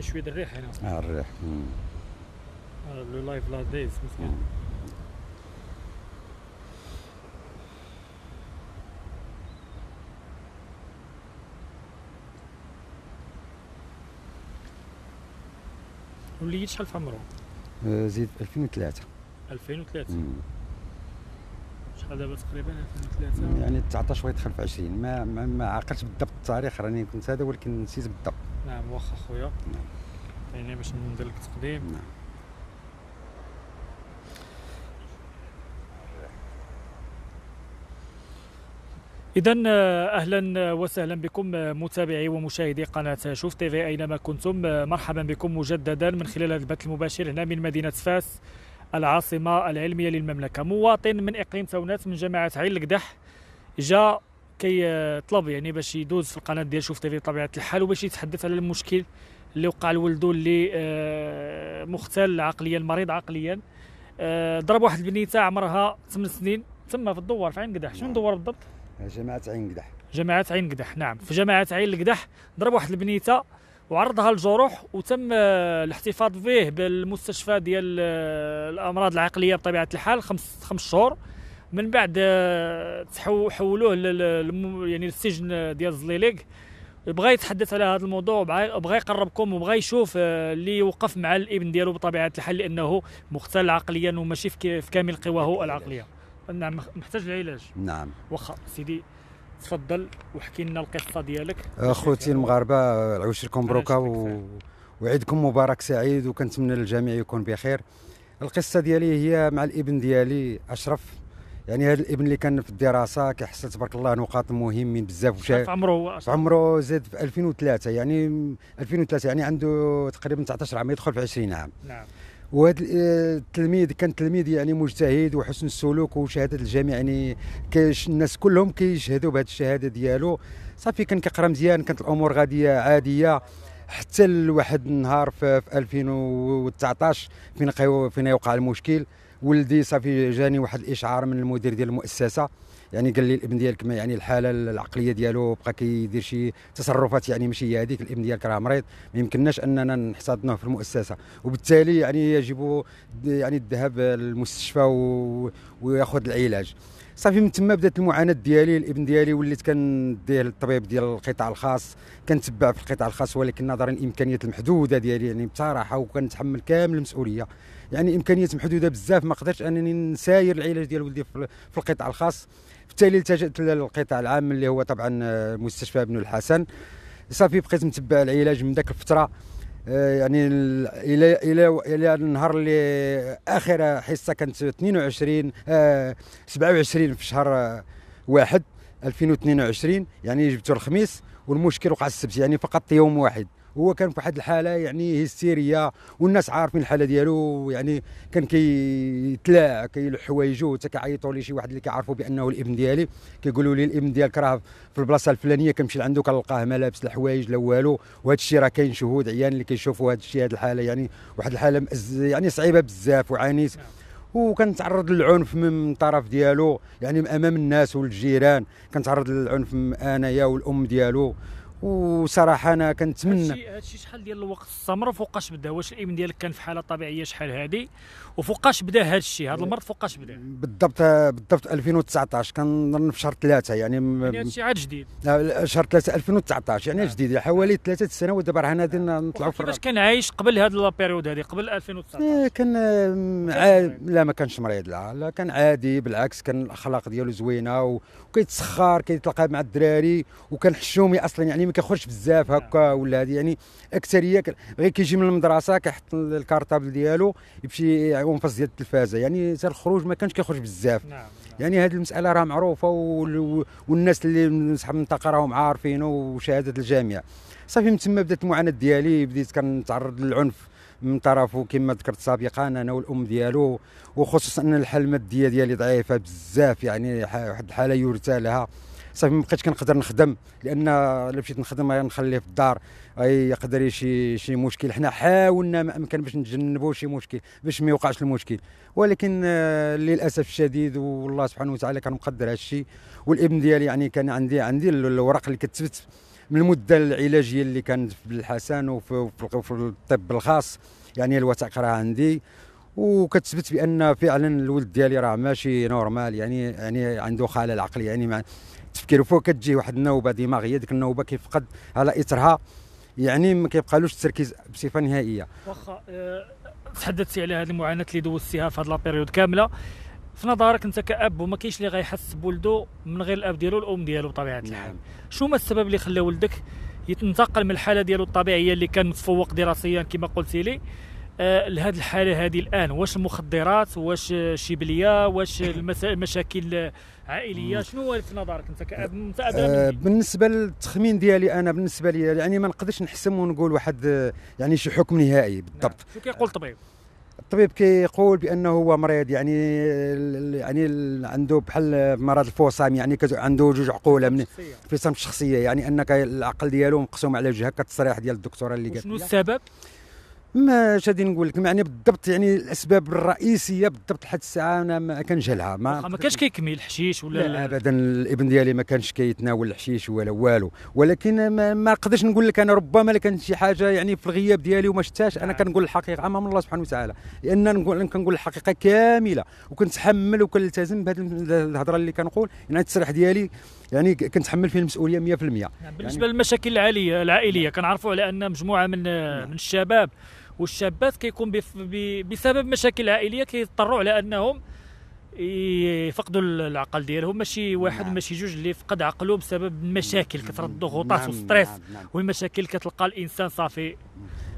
كاين شويه د الريح هنا اه الريح آه، لو لايف لا ديز مسكين وليت شحال في عمرو؟ آه، زيد 2003 2003 دابا تقريبا 2003 يعني 19 و 25 ما ما, ما عقلتش بالضبط التاريخ راني كنت هذا ولكن نسيت بالضبط نعم واخا خويا نعم يعني باش ندير لك تقديم نعم إذا أهلا وسهلا بكم متابعي ومشاهدي قناة شوف تيفي أينما كنتم مرحبا بكم مجددا من خلال هذا البث المباشر هنا من مدينة فاس العاصمة العلمية للمملكة مواطن من إقليم تونات من جامعة عين القدح جا كيطلب يعني باش يدوز في القناة ديال شوف تيفي بطبيعة الحال وباش يتحدث على المشكل اللي وقع لولده اللي آه، مختل عقليا مريض عقليا آه، ضرب واحد البنيته عمرها 8 سنين تما في الدوار في عين قدح شنو الدوار بالضبط؟ جماعة عين قدح جماعة عين قدح نعم في جماعة عين القدح ضرب واحد البنيته وعرضها الجروح وتم آه، الاحتفاظ به بالمستشفى ديال آه، الامراض العقليه بطبيعه الحال خمس خمس شهور من بعد آه، حولوه يعني للسجن ديال زليليك بغى يتحدث على هذا الموضوع بغى يقربكم وبغى يشوف اللي وقف مع الابن ديالو بطبيعه الحال لانه مختل عقليا وماشي في كامل قواه العقليه نعم محتاج العلاج نعم واخا سيدي تفضل وحكي لنا القصه ديالك اخوتي المغاربه العوش لكم مبروكه و... وعيدكم مبارك سعيد وكنتمنى للجميع يكون بخير القصه ديالي هي مع الابن ديالي اشرف يعني هذا الابن اللي كان في الدراسه كيحصل تبارك الله نقاط مهمين بزاف في عمره في عمره زاد في 2003 يعني 2003 يعني عنده تقريبا 19 عام يدخل في 20 عام نعم وهذا آه، التلميذ كان تلميذ يعني مجتهد وحسن السلوك وشهاده الجميع يعني الناس كلهم كيشهدوا بهذه الشهاده ديالو صافي كان كيقرا مزيان كانت الامور غاديه عاديه حتى لواحد النهار في 2019 فين فين يوقع المشكل ولدي صافي جاني واحد الاشعار من المدير ديال المؤسسه يعني قال لي الابن ديالك ما يعني الحاله العقليه ديالو بقى كيدير شي تصرفات يعني ماشي هي هذيك الابن ديالك راه مريض ما يمكنناش اننا نحتضنوه في المؤسسه وبالتالي يعني يجب يعني الذهاب للمستشفى وياخذ العلاج صافي من تما بدات المعاناه ديالي الابن ديالي وليت كنديه للطبيب ديال القطاع الخاص كنتبع في القطاع الخاص ولكن نظرا للامكانيات المحدوده ديالي يعني بصراحه وكنتحمل كامل المسؤوليه يعني امكانيات محدوده بزاف ما قدرتش انني نساير العلاج ديال ولدي في القطاع الخاص بالتالي التجأت للقطاع العام اللي هو طبعا مستشفى ابن الحسن صافي بقيت متبع العلاج من ذاك الفتره آه، يعني الى الى الى النهار اللي اخر حصه كانت 22 27 آه، في شهر واحد 2022 يعني جبتو الخميس والمشكل وقع السبت يعني فقط يوم واحد هو كان في واحد الحاله يعني هستيريه والناس عارفين الحاله ديالو يعني كان كيتلاع كيلوح حوايجو حتى كيعيطوا لي شي واحد اللي كيعرفوا بانه الابن ديالي كيقولوا لي الابن ديالك راه في البلاصه الفلانيه كنمشي لعندو كنلقاه ما لابس لا حوايج لا والو وهذا الشيء راه كاين شهود عيان اللي كيشوفوا هذا الشيء هذه الحاله يعني واحد الحاله يعني صعيبه بزاف وعانيت نعم. وكنتعرض للعنف من طرف ديالو يعني امام الناس والجيران كنتعرض للعنف انايا والام ديالو وصراحه انا كنتمنى هادشي شحال ديال الوقت استمر فوقاش بدا واش الابن ديالك كان في حاله طبيعيه شحال هادي وفوقاش بدا هذا الشيء هذا المرض فوقاش بدا بالضبط بالضبط 2019 كنظن في شهر ثلاثه يعني, يعني هادشي عاد جديد شهر ثلاثه 2019 يعني آه. جديد حوالي ثلاثه سنوات دابا رانا غادي آه. نطلعوا في كيفاش كان عايش قبل هاد لابيريود هادي قبل 2019 إيه، كان آه، عادي لا ما كانش مريض لا لا كان عادي بالعكس كان الاخلاق ديالو زوينه وكيتسخر كيتلاقى مع الدراري وكان حشومي اصلا يعني ما كيخرجش بزاف هكا ولا هذه يعني اكثريه غير كيجي من المدرسه كيحط الكارطابل ديالو يمشي يعوم فاز ديال التلفازه يعني حتى الخروج ما كانش كيخرج بزاف نعم. نعم. يعني هذه المساله راه معروفه والناس اللي من صحاب المنطقه راهم عارفين وشهاده الجامعه صافي من تما بدات المعاناه ديالي بديت كنتعرض للعنف من طرفه كما ذكرت سابقا انا والام ديالو وخصوصا ان الحاله الماديه ديالي ضعيفه بزاف يعني واحد الحاله يرثى لها صافي ما بقيتش كنقدر نخدم لان الا مشيت نخدم نخليه في الدار يقدر شي شي مشكل حنا حاولنا ما امكن باش نتجنبوا شي مشكل باش ما يوقعش المشكل ولكن آه، للاسف الشديد والله سبحانه وتعالى كان مقدر هذا الشيء والابن ديالي يعني كان عندي عندي الورق اللي كتثبت من المده العلاجيه اللي كانت في الحسن وفي الطب الخاص يعني الوثائق راه عندي وكتثبت بان فعلا الولد ديالي راه ماشي نورمال يعني يعني عنده خلل عقلي يعني التفكير فوق كتجي واحد النوبه دماغيه ديك النوبه كيفقد على اثرها يعني ما كيبقالوش التركيز بصفه نهائيه واخا آه، تحدثتي على هذه المعاناه اللي دوزتيها في هذه لابيريود كامله في نظرك انت كاب وما كاينش اللي غيحس بولده من غير الاب ديالو الام ديالو بطبيعه الحال نعم. شو ما السبب اللي خلى ولدك يتنتقل من الحاله ديالو الطبيعيه اللي كان متفوق دراسيا كما قلتي لي آه، لهذه الحاله هذه الان واش المخدرات واش شبليه واش المشاكل عائليه شنو هو في نظرك انت كاب آه،, آه بالنسبه للتخمين ديالي انا بالنسبه لي يعني ما نقدرش نحسم ونقول واحد يعني شي حكم نهائي بالضبط نعم. شو كيقول الطبيب الطبيب كيقول بانه هو مريض يعني يعني عنده بحال مرض الفوسام يعني عنده جوج عقوله من انفصام الشخصيه يعني انك العقل ديالو مقسوم على جهه كتصريح ديال الدكتوره اللي قالت شنو السبب؟ اش غادي نقول لك يعني بالضبط يعني الاسباب الرئيسيه بالضبط لحد الساعه انا ما كنجهلها ما, ما كانش كيكمي الحشيش ولا لا ابدا الابن ديالي ما كانش كيتناول الحشيش ولا والو ولكن ما, ما نقدرش نقول لك انا ربما كانت شي حاجه يعني في الغياب ديالي وما شفتهاش انا نعم. كنقول الحقيقه امام الله سبحانه وتعالى لان نقول كنقول الحقيقه كامله وكنتحمل وكنلتزم بهذه الهضره اللي كنقول يعني التصريح ديالي يعني كنتحمل فيه المسؤوليه 100% نعم، بالنسبه يعني للمشاكل العائليه كنعرفوا على ان مجموعه من نعم. من الشباب والشابات كيكون بسبب مشاكل عائليه كيضطروا على انهم يفقدوا العقل ديالهم ماشي واحد نعم. ماشي جوج اللي فقد عقله بسبب المشاكل كثره نعم، الضغوطات نعم. والستريس نعم،, نعم. والمشاكل كتلقى الانسان صافي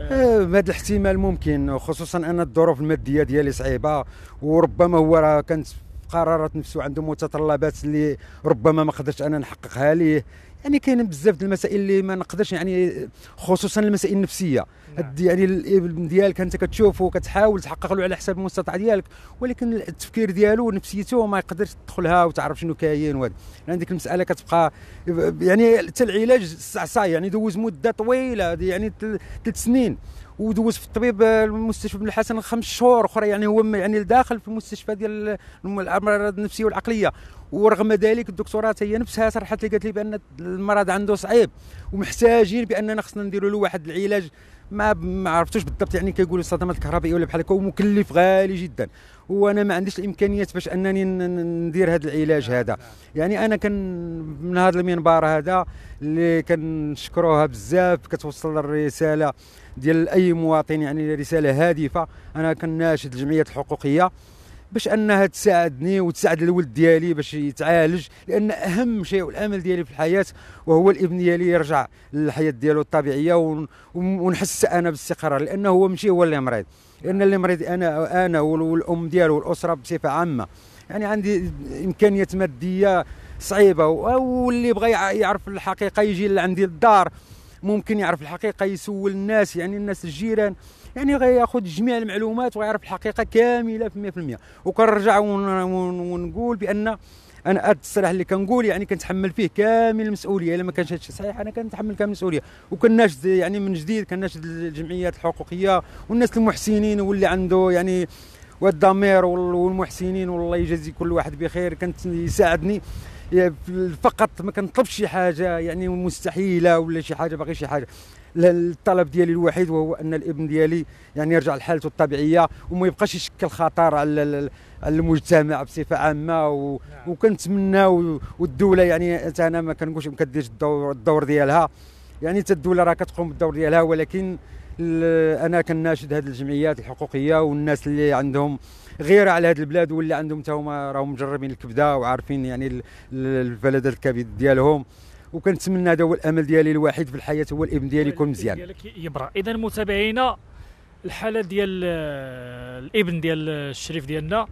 آه، هذا الاحتمال ممكن خصوصا ان الظروف الماديه ديالي صعيبه وربما هو راه كانت قرارات نفسه عنده متطلبات اللي ربما ما قدرتش انا نحققها ليه يعني كاين بزاف د المسائل اللي ما نقدرش يعني خصوصا المسائل النفسيه نعم. يعني الابن ديالك انت كتشوفه كتحاول تحقق له على حسب المستطاع ديالك ولكن التفكير ديالو ونفسيته ما يقدرش تدخلها وتعرف شنو كاين وهذا يعني ديك المساله كتبقى يعني حتى العلاج صعصع يعني دوز مده طويله يعني ثلاث سنين ودوز في الطبيب آه، المستشفى بن الحسن خمس شهور اخرى يعني هو يعني داخل في المستشفى ديال الامراض النفسيه والعقليه ورغم ذلك الدكتوره هي نفسها صرحت لي قالت لي بان المرض عنده صعيب ومحتاجين باننا خصنا نديروا له واحد العلاج ما ما عرفتوش بالضبط يعني كيقولوا الصدمات الكهربائيه ولا بحال هكا ومكلف غالي جدا وانا ما عنديش الامكانيات باش انني ندير نعم، هذا العلاج نعم. هذا يعني انا كان من هذا المنبر هذا اللي كنشكروها بزاف كتوصل الرساله ديال اي مواطن يعني رساله هادفه انا كناشد الجمعيات الحقوقيه باش انها تساعدني وتساعد الولد ديالي باش يتعالج لان اهم شيء والامل ديالي في الحياه وهو الابن ديالي يرجع للحياه ديالو الطبيعيه ونحس انا بالاستقرار لانه هو ماشي هو اللي مريض لان اللي مريض انا انا والام ديالو والاسره بصفه عامه يعني عندي امكانيات ماديه صعيبه واللي بغى يعرف الحقيقه يجي لعندي الدار ممكن يعرف الحقيقه يسول الناس يعني الناس الجيران يعني غياخذ جميع المعلومات ويعرف الحقيقه كامله في 100% وكنرجع ونقول بان انا الصراحه اللي كنقول يعني كنتحمل فيه كامل المسؤوليه الا ما كانش هادشي صحيح انا كنتحمل كامل المسؤوليه وكناشد يعني من جديد كناشد الجمعيات الحقوقيه والناس المحسنين واللي عنده يعني والضمير والمحسنين والله يجازي كل واحد بخير كانت يساعدني فقط ما كنطلبش شي حاجه يعني مستحيله ولا شي حاجه باقي شي حاجه الطلب ديالي الوحيد وهو ان الابن ديالي يعني يرجع لحالته الطبيعيه وما يبقاش يشكل خطر على المجتمع بصفه عامه و... نعم. وكنتمناو والدوله يعني حتى انا ما كنقولش ما كديرش الدور, الدور ديالها يعني حتى الدوله راه كتقوم بالدور ديالها ولكن انا كناشد هذه الجمعيات الحقوقيه والناس اللي عندهم غيره على هذه البلاد واللي عندهم حتى هما راهم مجربين الكبده وعارفين يعني الفلذات الكبد ديالهم وكنتمنى هذا هو الامل ديالي الوحيد في الحياه هو الابن ديالي يكون مزيان يبرا اذا متابعينا الحاله ديال آه، الابن ديال آه، الشريف ديالنا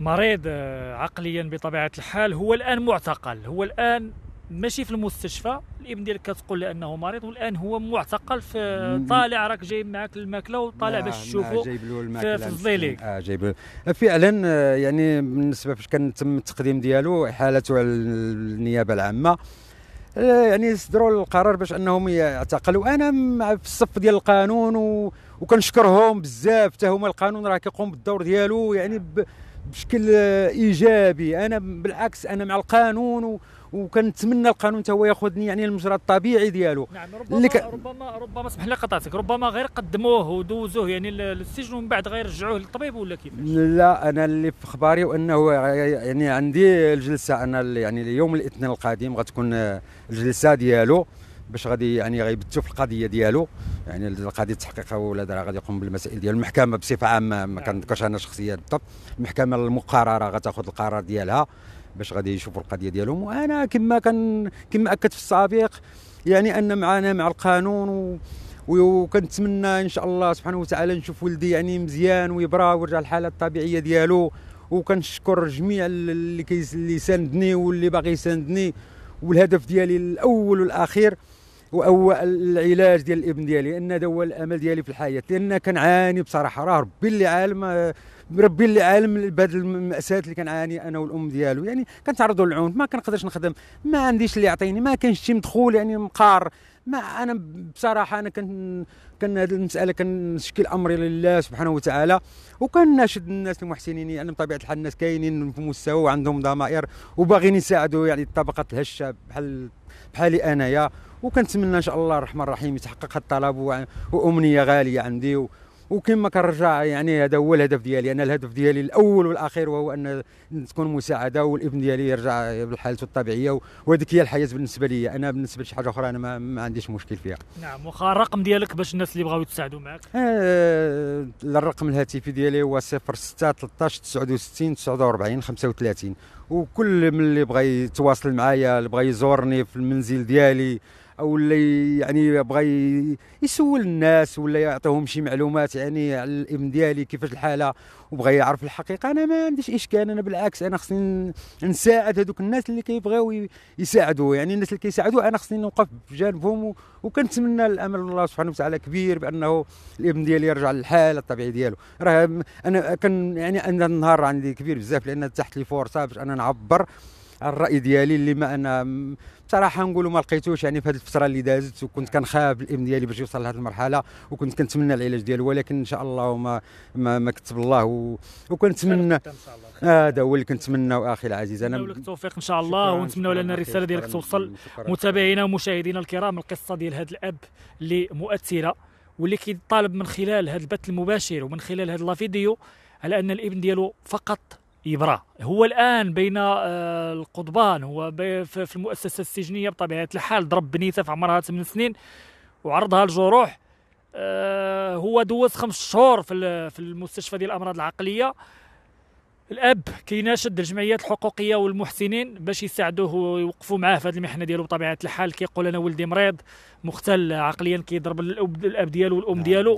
مريض آه، عقليا بطبيعه الحال هو الان معتقل هو الان ماشي في المستشفى الابن ديالك كتقول له انه مريض والان هو معتقل في طالع راك جايب معك الماكله وطالع باش تشوفو في, في الزيليك اه جايب فعلا آه، يعني بالنسبه فاش كان تم التقديم ديالو حالته على النيابه العامه آه، يعني صدروا القرار باش انهم يعتقلوا انا في الصف ديال القانون و... وكنشكرهم بزاف حتى هما القانون راه كيقوم بالدور ديالو يعني ب... بشكل ايجابي انا بالعكس انا مع القانون و... وكنتمنى القانون حتى هو ياخذني يعني المجرى الطبيعي ديالو نعم ربما اللي ك... ربما ربما اسمح لي قطعتك ربما غير قدموه ودوزوه يعني للسجن ومن بعد غير رجعوه للطبيب ولا كيفاش لا انا اللي في اخباري وانه يعني عندي الجلسه انا يعني اليوم الاثنين القادم غتكون الجلسه ديالو باش غادي يعني غيبتوا في القضيه ديالو يعني القاضي التحقيق ولا دار غادي يقوم بالمسائل ديال المحكمه بصفه عامه ما نعم. كنذكرش انا شخصيا بالضبط المحكمه المقرره غتاخذ القرار ديالها باش غادي يشوفوا القضيه ديالهم وانا كما كان كما اكدت في السابق يعني ان معانا مع القانون و وكنتمنى ان شاء الله سبحانه وتعالى نشوف ولدي يعني مزيان ويبرى ويرجع للحاله الطبيعيه ديالو وكنشكر جميع اللي كي... اللي ساندني واللي باغي يساندني والهدف ديالي الاول والاخير هو العلاج ديال الابن ديالي ان هذا هو الامل ديالي في الحياه لان كنعاني بصراحه راه ربي اللي عالم مربي العالم بهذه المأساة اللي كنعاني انا والام ديالو يعني كنتعرضوا للعنف ما كنقدرش نخدم ما عنديش اللي يعطيني ما كانش شي مدخول يعني مقار ما انا بصراحه انا كان كان هذه المساله كنشكل امري لله سبحانه وتعالى وكنناشد الناس المحسنين يعني بطبيعه الحال الناس كاينين في مستوى وعندهم ضمائر وباغيين يساعدوا يعني الطبقه الهشه بحال بحالي انايا وكنتمنى ان شاء الله الرحمن الرحيم يتحقق هذا الطلب وامنيه غاليه عندي وكما كنرجع يعني هذا هو الهدف ديالي انا الهدف ديالي الاول والاخير وهو ان تكون مساعده والابن ديالي يرجع بحالته الطبيعيه وهذيك هي الحياه بالنسبه لي انا بالنسبه لشي حاجه اخرى انا ما, ما عنديش مشكل فيها نعم واخا الرقم ديالك باش الناس اللي بغاو يتساعدوا معك آه الرقم الهاتفي ديالي هو 06 13 69 49 35 وكل من اللي بغى يتواصل معايا اللي بغى يزورني في المنزل ديالي او اللي يعني بغى يسول الناس ولا يعطيهم شي معلومات يعني على الابن ديالي كيفاش الحاله وبغى يعرف الحقيقه انا ما عنديش اشكال انا بالعكس انا خصني نساعد هذوك الناس اللي كيبغيو يساعدوا يعني الناس اللي كيساعدوا انا خصني نوقف بجانبهم وكنتمنى الامل الله سبحانه وتعالى كبير بانه الابن ديالي يرجع للحاله الطبيعيه ديالو راه انا كان يعني انا النهار عندي كبير بزاف لان تحت لي فرصه باش انا نعبر الراي ديالي اللي ما انا بصراحه نقولوا ما لقيتوش يعني في هذه الفتره اللي دازت وكنت نعم. كنخاف الابن ديالي باش يوصل لهذه المرحله وكنت كنتمنى العلاج ديالو ولكن ان شاء الله وما ما, ما كتب الله وكنتمنى آه، هذا هو اللي كنتمناه اخي العزيز انا نتمنى لك التوفيق ان شاء الله ونتمنى لان الرساله ديالك توصل متابعينا ومشاهدينا الكرام القصه ديال هذا الاب اللي مؤثره واللي كيطالب من خلال هذا البث المباشر ومن خلال هذا الفيديو على ان الابن ديالو فقط إبرة هو الآن بين آه، القضبان هو في المؤسسة السجنية بطبيعة الحال ضرب بنيته في عمرها 8 سنين وعرضها الجروح آه، هو دوز خمس شهور في المستشفى ديال الأمراض العقلية الاب كيناشد الجمعيات الحقوقيه والمحسنين باش يساعدوه ويوقفوا معاه في هذه المحنه ديالو بطبيعه الحال كيقول انا ولدي مريض مختل عقليا كيضرب الاب ديالو والام نعم، ديالو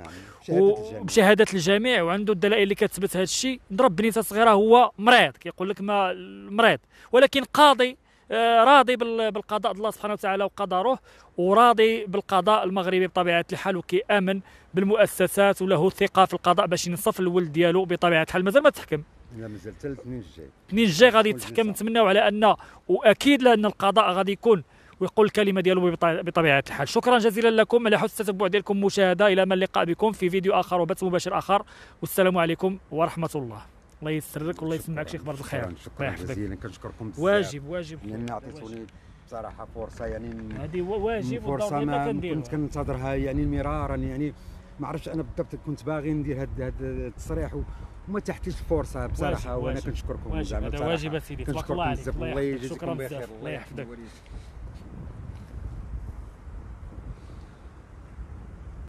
نعم. وبشهاده الجميع وعنده الدلائل اللي كتثبت هذا الشيء ضرب بنيته صغيره هو مريض كيقول لك ما مريض ولكن قاضي آه، راضي بالقضاء الله سبحانه وتعالى وقدره وراضي بالقضاء المغربي بطبيعه الحال وكيامن بالمؤسسات وله ثقه في القضاء باش ينصف الولد ديالو بطبيعه الحال مازال ما تحكم لا مازال حتى الاثنين الجاي الاثنين الجاي غادي يتحكم نتمناو على ان واكيد لان القضاء غادي يكون ويقول الكلمه ديالو بطبيعه الحال شكرا جزيلا لكم على حسن التتبع ديالكم مشاهده الى ما اللقاء بكم في فيديو اخر وبث مباشر اخر والسلام عليكم ورحمه الله الله يسرك والله يسمعك شيخ خبر بالخير شكرا جزيلا كنشكركم بزاف واجب واجب لان عطيتوني بصراحه فرصه يعني هذه واجب فرصه ما كنت كننتظرها يعني مرارا يعني ما عرفتش انا بالضبط كنت باغي ندير هذا التصريح وما تحتاج فرصه بصراحه وانا كنشكركم زعما هذا واجب سيدي كنشكركم بزاف الله يجزيكم بخير الله يحفظك